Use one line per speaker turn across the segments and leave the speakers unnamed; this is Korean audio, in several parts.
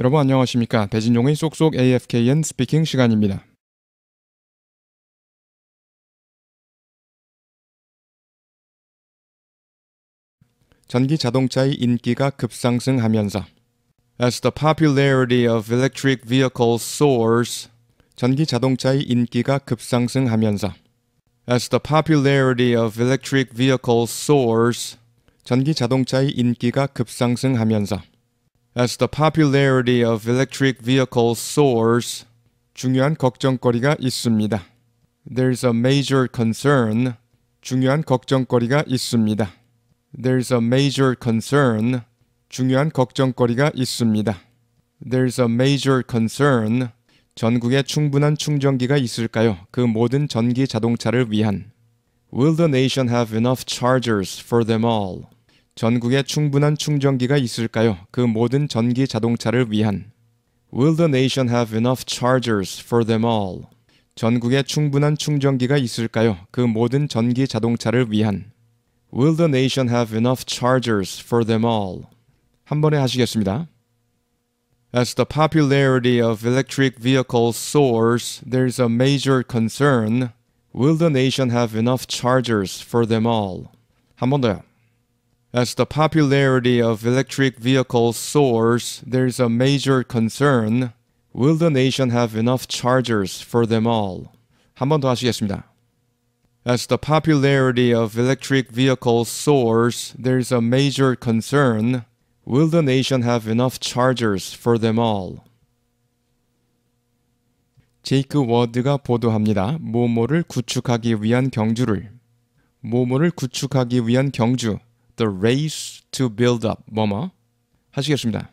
여러분 안녕하십니까? 배진종의 쏙쏙 AFKN 스피킹 시간입니다. 전기 자동차의 인기가 급상승하면서 As the popularity of electric vehicles soars, 전기 자동차의 인기가 급상승하면서 As the popularity of electric vehicles soars, 전기 자동차의 인기가 급상승하면서 as the popularity of electric vehicles soars, 중요한 걱정거리가 있습니다. There's a major concern. 중요한 걱정거리가 있습니다. There's a major concern. 중요한 걱정거리가 있습니다. There's a major concern. 전국에 충분한 충전기가 있을까요? 그 모든 전기 자동차를 위한. Will the nation have enough chargers for them all? 전국에 충분한 충전기가 있을까요? 그 모든 전기 자동차를 위한 Will the nation have enough chargers for them all? 전국에 충분한 충전기가 있을까요? 그 모든 전기 자동차를 위한 Will the nation have enough chargers for them all? 한 번에 하시겠습니다. As the popularity of electric vehicles soars, there's a major concern. Will the nation have enough chargers for them all? 한 번 더요. As the popularity of electric vehicles soars, there is a major concern. Will the nation have enough chargers for them all? 한 번 더 하시겠습니다. As the popularity of electric vehicles soars, there is a major concern. Will the nation have enough chargers for them all? 제이크 워드가 보도합니다. 모모를 구축하기 위한 경주를. 모모를 구축하기 위한 경주. The Race to Build Up 뭐뭐 하시겠습니다.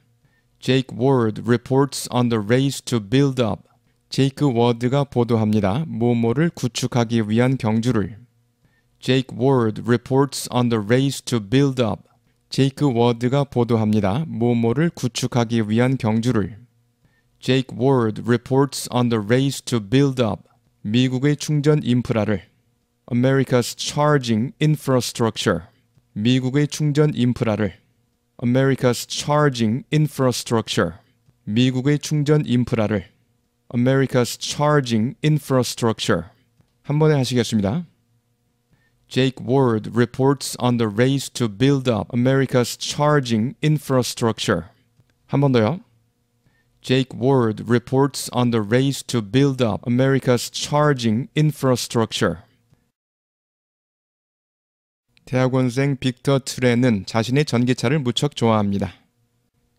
Jake Ward reports on the race to build up. 제이크 워드가 보도합니다. 모모를 구축하기 위한 경주를. Jake Ward reports on the race to build up. 제이크 워드가 보도합니다. 모모를 구축하기 위한 경주를. Jake Ward reports on the race to build up. 미국의 충전 인프라를. America's charging infrastructure. 미국의 충전 인프라를 America's charging infrastructure 미국의 충전 인프라를 America's charging infrastructure 한 번에 하시겠습니다. Jake Ward reports on the race to build up America's charging infrastructure. 한번 더요. Jake Ward reports on the race to build up America's charging infrastructure. 대학원생 빅터 트렌은 자신의 전기차를 무척 좋아합니다.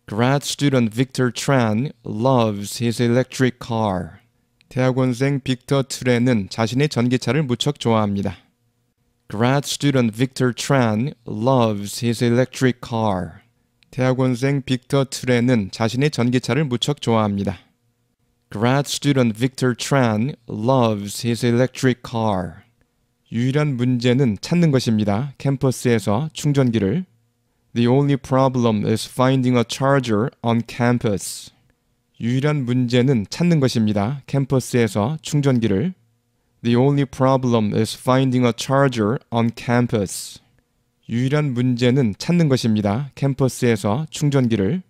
Grad student Victor Tran loves his electric car. 대학원생 빅터 트렌은 자신의 전기차를 무척 좋아합니다. Grad student Victor Tran loves his electric car. 대학원생 빅터 트렌은 자신의 전기차를 무척 좋아합니다. Grad student Victor Tran loves his electric car. 유일한 문제는 찾는 것입니다. 캠퍼스에서 충전기를. The only problem is finding a charger on campus. 유일한 문제는 찾는 것입니다. 캠퍼스에서 충전기를. The only problem is finding a charger on campus. 유일한 문제는 찾는 것입니다. 캠퍼스에서 충전기를.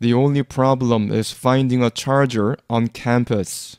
The only problem is finding a charger on campus.